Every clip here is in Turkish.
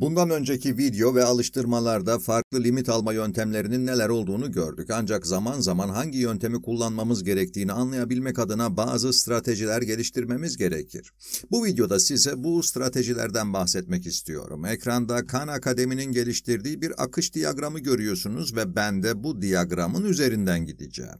Bundan önceki video ve alıştırmalarda farklı limit alma yöntemlerinin neler olduğunu gördük. Ancak zaman zaman hangi yöntemi kullanmamız gerektiğini anlayabilmek adına bazı stratejiler geliştirmemiz gerekir. Bu videoda size bu stratejilerden bahsetmek istiyorum. Ekranda Khan Akademi'nin geliştirdiği bir akış diyagramı görüyorsunuz ve ben de bu diyagramın üzerinden gideceğim.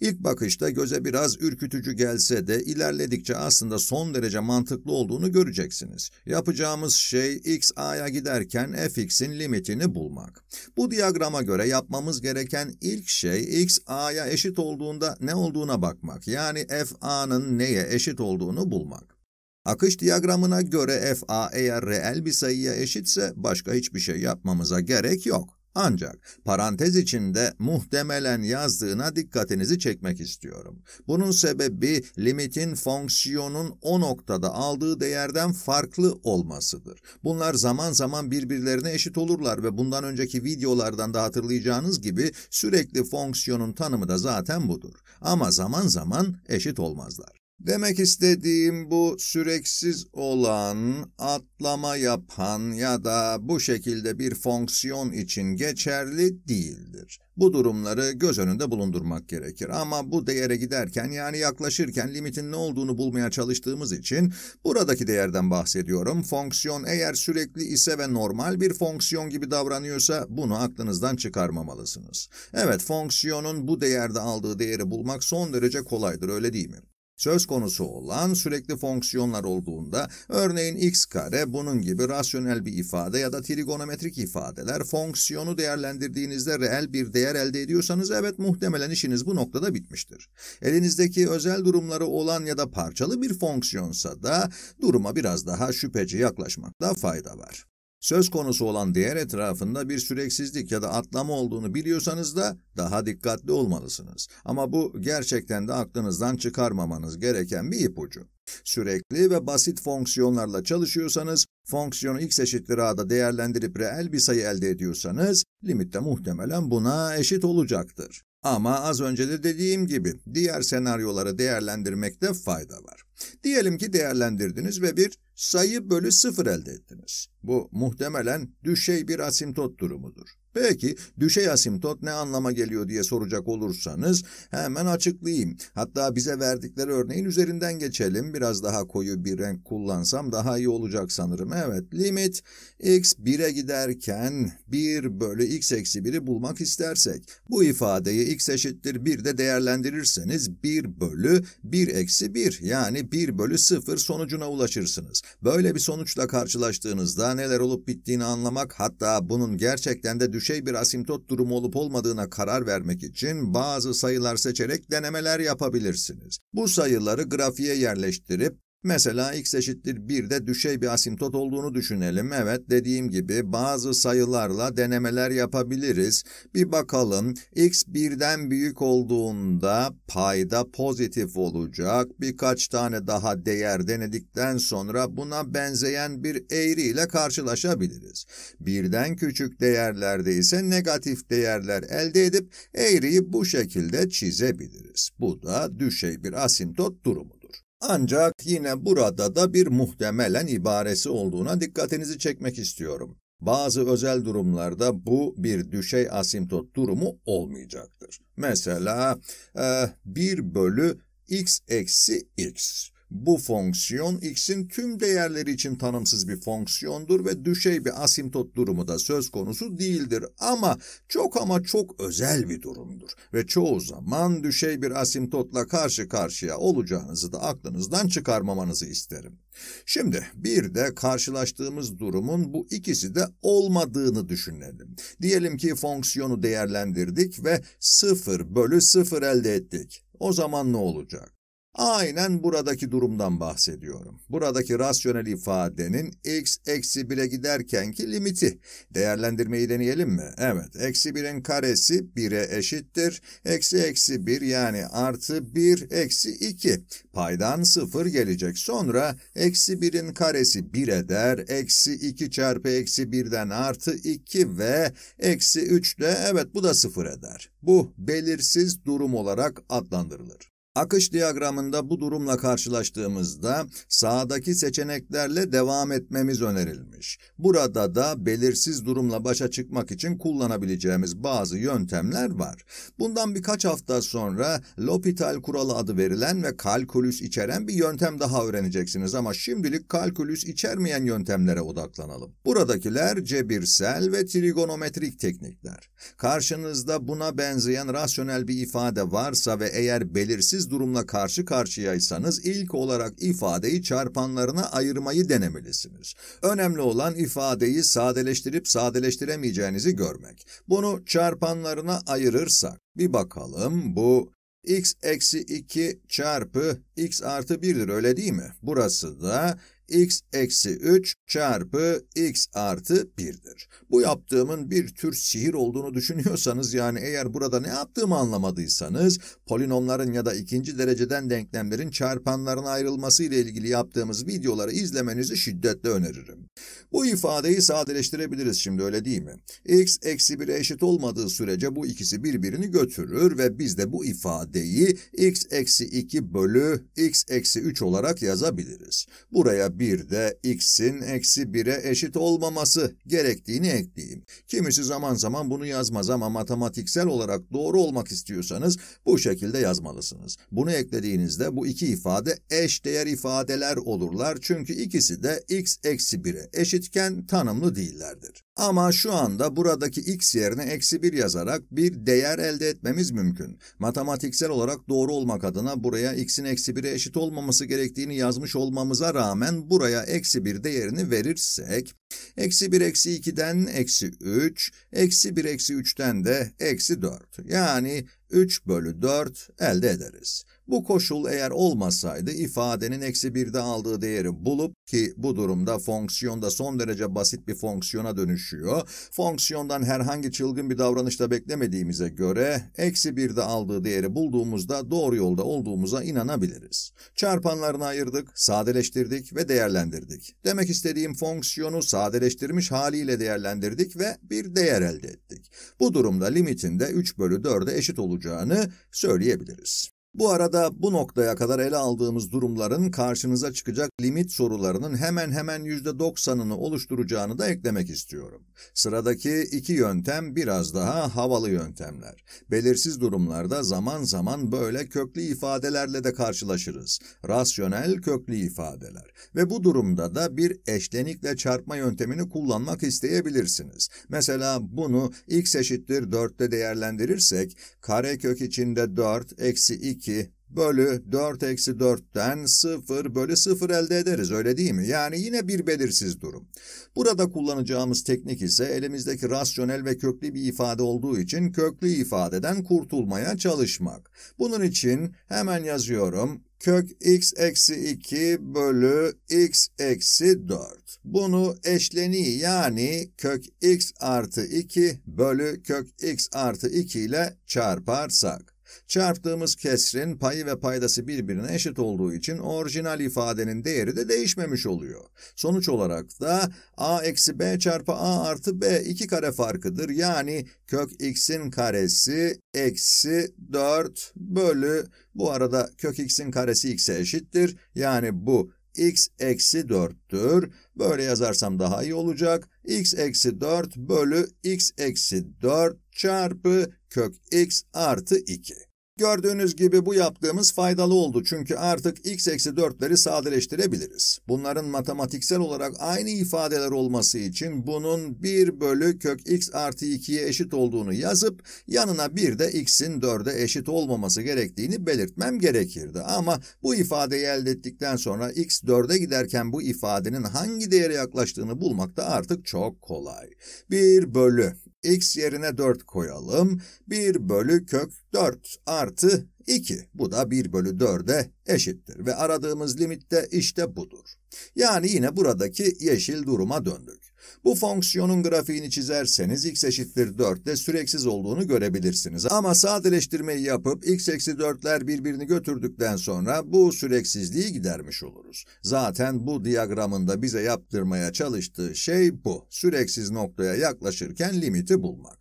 İlk bakışta göze biraz ürkütücü gelse de ilerledikçe aslında son derece mantıklı olduğunu göreceksiniz. Yapacağımız şey x a'ya giderken fx'in limitini bulmak. Bu diyagrama göre yapmamız gereken ilk şey x a'ya eşit olduğunda ne olduğuna bakmak. Yani f a'nın neye eşit olduğunu bulmak. Akış diyagramına göre FA eğer reel bir sayıya eşitse başka hiçbir şey yapmamıza gerek yok. Ancak parantez içinde muhtemelen yazdığına dikkatinizi çekmek istiyorum. Bunun sebebi limitin fonksiyonun o noktada aldığı değerden farklı olmasıdır. Bunlar zaman zaman birbirlerine eşit olurlar ve bundan önceki videolardan da hatırlayacağınız gibi sürekli fonksiyonun tanımı da zaten budur. Ama zaman zaman eşit olmazlar. Demek istediğim bu süreksiz olan, atlama yapan ya da bu şekilde bir fonksiyon için geçerli değildir. Bu durumları göz önünde bulundurmak gerekir ama bu değere giderken yani yaklaşırken limitin ne olduğunu bulmaya çalıştığımız için buradaki değerden bahsediyorum. Fonksiyon eğer sürekli ise ve normal bir fonksiyon gibi davranıyorsa bunu aklınızdan çıkarmamalısınız. Evet fonksiyonun bu değerde aldığı değeri bulmak son derece kolaydır öyle değil mi? Söz konusu olan sürekli fonksiyonlar olduğunda örneğin x kare bunun gibi rasyonel bir ifade ya da trigonometrik ifadeler fonksiyonu değerlendirdiğinizde reel bir değer elde ediyorsanız evet muhtemelen işiniz bu noktada bitmiştir. Elinizdeki özel durumları olan ya da parçalı bir fonksiyonsa da duruma biraz daha şüpheci yaklaşmakta fayda var. Söz konusu olan değer etrafında bir süreksizlik ya da atlama olduğunu biliyorsanız da daha dikkatli olmalısınız. Ama bu gerçekten de aklınızdan çıkarmamanız gereken bir ipucu. Sürekli ve basit fonksiyonlarla çalışıyorsanız, fonksiyonu x eşittir a'da değerlendirip reel bir sayı elde ediyorsanız, limitte muhtemelen buna eşit olacaktır. Ama az önce de dediğim gibi diğer senaryoları değerlendirmekte fayda var. Diyelim ki değerlendirdiniz ve bir sayı bölü sıfır elde ettiniz. Bu muhtemelen düşey bir asimtot durumudur. Peki düşey asimtot ne anlama geliyor diye soracak olursanız hemen açıklayayım. Hatta bize verdikleri örneğin üzerinden geçelim. Biraz daha koyu bir renk kullansam daha iyi olacak sanırım. Evet limit x 1'e giderken 1 bölü x eksi 1'i bulmak istersek bu ifadeyi x eşittir 1 de değerlendirirseniz 1 bölü 1 eksi 1 yani 1 bölü 0 sonucuna ulaşırsınız. Böyle bir sonuçla karşılaştığınızda neler olup bittiğini anlamak hatta bunun gerçekten de düşey bir asimtot durumu olup olmadığına karar vermek için bazı sayılar seçerek denemeler yapabilirsiniz. Bu sayıları grafiğe yerleştirip Mesela x eşittir 1 de düşey bir asimtot olduğunu düşünelim. Evet dediğim gibi bazı sayılarla denemeler yapabiliriz. Bir bakalım x 1'den büyük olduğunda payda pozitif olacak. Birkaç tane daha değer denedikten sonra buna benzeyen bir eğri ile karşılaşabiliriz. 1'den küçük değerlerde ise negatif değerler elde edip eğriyi bu şekilde çizebiliriz. Bu da düşey bir asimtot durumu. Ancak yine burada da bir muhtemelen ibaresi olduğuna dikkatinizi çekmek istiyorum. Bazı özel durumlarda bu bir düşey asimtot durumu olmayacaktır. Mesela e, eh, 1 bölü x eksi x. Bu fonksiyon x'in tüm değerleri için tanımsız bir fonksiyondur ve düşey bir asimtot durumu da söz konusu değildir ama çok ama çok özel bir durumdur ve çoğu zaman düşey bir asimtotla karşı karşıya olacağınızı da aklınızdan çıkarmamanızı isterim. Şimdi bir de karşılaştığımız durumun bu ikisi de olmadığını düşünelim. Diyelim ki fonksiyonu değerlendirdik ve 0 bölü 0 elde ettik. O zaman ne olacak? Aynen buradaki durumdan bahsediyorum. Buradaki rasyonel ifadenin x eksi 1'e giderkenki limiti. Değerlendirmeyi deneyelim mi? Evet, eksi 1'in karesi 1'e eşittir. Eksi eksi 1 yani artı 1 eksi 2. Paydan 0 gelecek. Sonra eksi 1'in karesi 1 eder. Eksi 2 çarpı eksi 1'den artı 2 ve eksi 3 de evet bu da 0 eder. Bu belirsiz durum olarak adlandırılır. Akış diyagramında bu durumla karşılaştığımızda sağdaki seçeneklerle devam etmemiz önerilmiş. Burada da belirsiz durumla başa çıkmak için kullanabileceğimiz bazı yöntemler var. Bundan birkaç hafta sonra L'Hopital kuralı adı verilen ve kalkülüs içeren bir yöntem daha öğreneceksiniz ama şimdilik kalkülüs içermeyen yöntemlere odaklanalım. Buradakiler cebirsel ve trigonometrik teknikler. Karşınızda buna benzeyen rasyonel bir ifade varsa ve eğer belirsiz talihsiz durumla karşı karşıyaysanız ilk olarak ifadeyi çarpanlarına ayırmayı denemelisiniz. Önemli olan ifadeyi sadeleştirip sadeleştiremeyeceğinizi görmek. Bunu çarpanlarına ayırırsak bir bakalım bu x eksi 2 çarpı x artı 1'dir öyle değil mi? Burası da x eksi 3 çarpı x artı 1'dir. Bu yaptığımın bir tür sihir olduğunu düşünüyorsanız yani eğer burada ne yaptığımı anlamadıysanız polinomların ya da ikinci dereceden denklemlerin çarpanlarına ayrılması ile ilgili yaptığımız videoları izlemenizi şiddetle öneririm. Bu ifadeyi sadeleştirebiliriz şimdi öyle değil mi? x eksi 1'e eşit olmadığı sürece bu ikisi birbirini götürür ve biz de bu ifadeyi x eksi 2 bölü x eksi 3 olarak yazabiliriz. Buraya bir de x'in eksi 1'e eşit olmaması gerektiğini ekleyeyim. Kimisi zaman zaman bunu yazmaz ama matematiksel olarak doğru olmak istiyorsanız bu şekilde yazmalısınız. Bunu eklediğinizde bu iki ifade eş değer ifadeler olurlar çünkü ikisi de x eksi 1'e eşitken tanımlı değillerdir. Ama şu anda buradaki x yerine eksi 1 yazarak bir değer elde etmemiz mümkün. Matematiksel olarak doğru olmak adına buraya x'in eksi 1'e eşit olmaması gerektiğini yazmış olmamıza rağmen buraya eksi 1 değerini verirsek, eksi 1 eksi 2'den eksi 3, eksi 1 eksi 3'ten de eksi 4. Yani 3 bölü 4 elde ederiz. Bu koşul eğer olmasaydı ifadenin eksi 1'de aldığı değeri bulup ki bu durumda fonksiyonda son derece basit bir fonksiyona dönüşüyor. Fonksiyondan herhangi çılgın bir davranışta beklemediğimize göre eksi 1'de aldığı değeri bulduğumuzda doğru yolda olduğumuza inanabiliriz. Çarpanlarını ayırdık, sadeleştirdik ve değerlendirdik. Demek istediğim fonksiyonu sadeleştirmiş haliyle değerlendirdik ve bir değer elde ettik. Bu durumda limitinde 3 bölü 4'e eşit olacağı olacağını söyleyebiliriz. Bu arada bu noktaya kadar ele aldığımız durumların karşınıza çıkacak limit sorularının hemen hemen %90'ını oluşturacağını da eklemek istiyorum. Sıradaki iki yöntem biraz daha havalı yöntemler. Belirsiz durumlarda zaman zaman böyle köklü ifadelerle de karşılaşırız. Rasyonel köklü ifadeler. Ve bu durumda da bir eşlenikle çarpma yöntemini kullanmak isteyebilirsiniz. Mesela bunu x eşittir 4'te değerlendirirsek, kare kök içinde 4 eksi 2 2 bölü 4 eksi 4'ten 0 bölü 0 elde ederiz öyle değil mi? Yani yine bir belirsiz durum. Burada kullanacağımız teknik ise elimizdeki rasyonel ve köklü bir ifade olduğu için köklü ifadeden kurtulmaya çalışmak. Bunun için hemen yazıyorum kök x eksi 2 bölü x eksi 4. Bunu eşleni yani kök x artı 2 bölü kök x artı 2 ile çarparsak. Çarptığımız kesrin payı ve paydası birbirine eşit olduğu için orijinal ifadenin değeri de değişmemiş oluyor. Sonuç olarak da a eksi b çarpı a artı b iki kare farkıdır. Yani kök x'in karesi eksi 4 bölü bu arada kök x'in karesi x'e eşittir. Yani bu x eksi 4'tür. Böyle yazarsam daha iyi olacak. x eksi 4 bölü x eksi 4 çarpı kök x artı 2. Gördüğünüz gibi bu yaptığımız faydalı oldu çünkü artık x eksi 4'leri sadeleştirebiliriz. Bunların matematiksel olarak aynı ifadeler olması için bunun 1 bölü kök x artı 2'ye eşit olduğunu yazıp yanına bir de x'in 4'e eşit olmaması gerektiğini belirtmem gerekirdi. Ama bu ifadeyi elde ettikten sonra x 4'e giderken bu ifadenin hangi değere yaklaştığını bulmak da artık çok kolay. 1 bölü x yerine 4 koyalım. 1 bölü kök 4 artı 2. Bu da 1 bölü 4'e eşittir ve aradığımız limit de işte budur. Yani yine buradaki yeşil duruma döndük. Bu fonksiyonun grafiğini çizerseniz x eşittir de süreksiz olduğunu görebilirsiniz. Ama sadeleştirmeyi yapıp x eksi 4'ler birbirini götürdükten sonra bu süreksizliği gidermiş oluruz. Zaten bu diyagramında bize yaptırmaya çalıştığı şey bu. Süreksiz noktaya yaklaşırken limiti bulmak.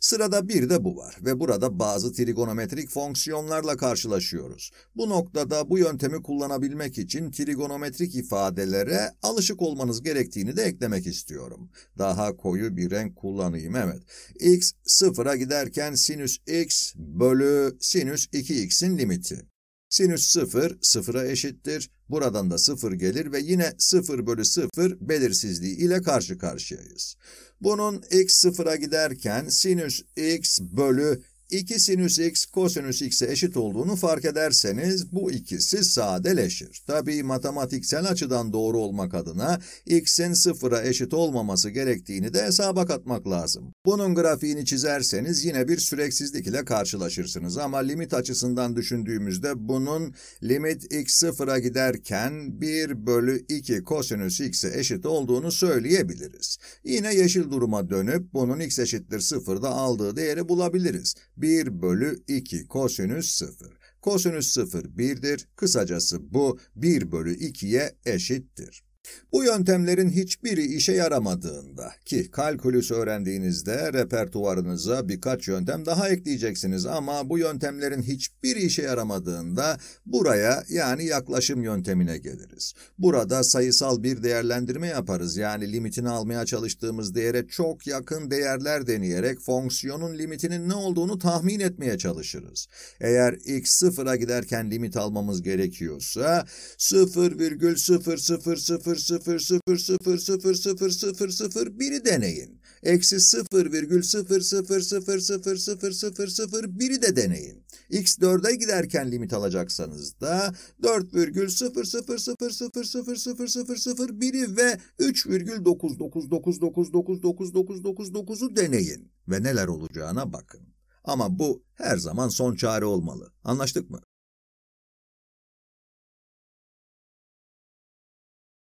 Sırada bir de bu var ve burada bazı trigonometrik fonksiyonlarla karşılaşıyoruz. Bu noktada bu yöntemi kullanabilmek için trigonometrik ifadelere alışık olmanız gerektiğini de eklemek istiyorum. Daha koyu bir renk kullanayım evet. x sıfıra giderken sinüs x bölü sinüs 2x'in limiti. Sinüs 0, sıfıra eşittir. Buradan da 0 gelir ve yine 0 bölü 0 belirsizliği ile karşı karşıyayız. Bunun x 0'a giderken sinüs x bölü 2 sinüs x kosinüs x'e eşit olduğunu fark ederseniz bu ikisi sadeleşir. Tabi matematiksel açıdan doğru olmak adına x'in sıfıra eşit olmaması gerektiğini de hesaba katmak lazım. Bunun grafiğini çizerseniz yine bir süreksizlik ile karşılaşırsınız ama limit açısından düşündüğümüzde bunun limit x sıfıra giderken 1 bölü 2 kosinüs x'e eşit olduğunu söyleyebiliriz. Yine yeşil duruma dönüp bunun x eşittir sıfırda aldığı değeri bulabiliriz. 1 bölü 2 kosinüs 0. Kosinüs 0 1'dir. Kısacası bu 1 bölü 2'ye eşittir. Bu yöntemlerin hiçbiri işe yaramadığında ki kalkülüs öğrendiğinizde repertuvarınıza birkaç yöntem daha ekleyeceksiniz ama bu yöntemlerin hiçbiri işe yaramadığında buraya yani yaklaşım yöntemine geliriz. Burada sayısal bir değerlendirme yaparız yani limitini almaya çalıştığımız değere çok yakın değerler deneyerek fonksiyonun limitinin ne olduğunu tahmin etmeye çalışırız. Eğer x sıfıra giderken limit almamız gerekiyorsa 0,0000 0 0 0 0 0 0 0 0 1'i deneyin. Eksi 0,0000001'i de deneyin. X 4'e giderken limit alacaksanız da 4,000000001'i ve 3,99999999'u deneyin ve neler olacağına bakın. Ama bu her zaman son çare olmalı. Anlaştık mı?